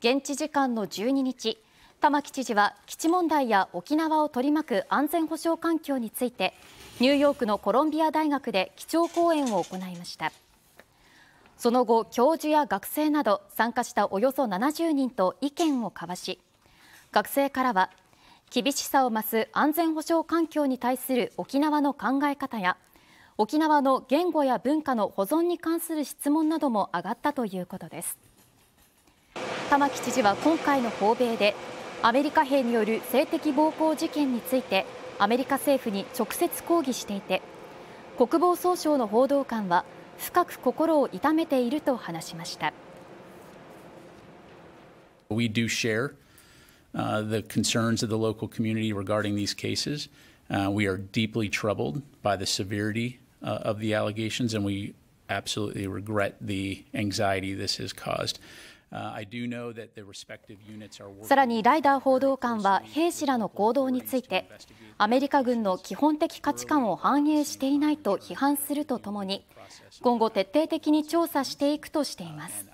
現地時間の12日玉城知事は基地問題や沖縄を取り巻く安全保障環境についてニューヨークのコロンビア大学で基調講演を行いましたその後教授や学生など参加したおよそ70人と意見を交わし学生からは厳しさを増す安全保障環境に対する沖縄の考え方や沖縄の言語や文化の保存に関する質問なども上がったということです。玉城知事は今回の訪米でアメリカ兵による性的暴行事件についてアメリカ政府に直接抗議していて国防総省の報道官は深く心を痛めていると話しました。We do share uh, the concerns of the local community regarding these cases. Uh, we are deeply troubled by the severity uh, of the allegations, and we absolutely regret the anxiety this has caused. さらにライダー報道官は兵士らの行動についてアメリカ軍の基本的価値観を反映していないと批判するとともに今後、徹底的に調査していくとしています。